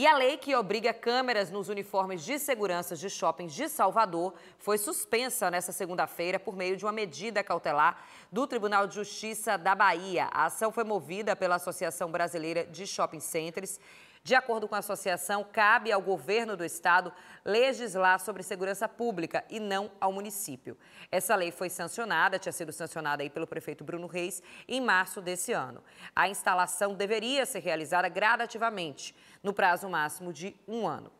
E a lei que obriga câmeras nos uniformes de segurança de shoppings de Salvador foi suspensa nesta segunda-feira por meio de uma medida cautelar do Tribunal de Justiça da Bahia. A ação foi movida pela Associação Brasileira de Shopping Centers de acordo com a associação, cabe ao governo do estado legislar sobre segurança pública e não ao município. Essa lei foi sancionada, tinha sido sancionada aí pelo prefeito Bruno Reis em março desse ano. A instalação deveria ser realizada gradativamente, no prazo máximo de um ano.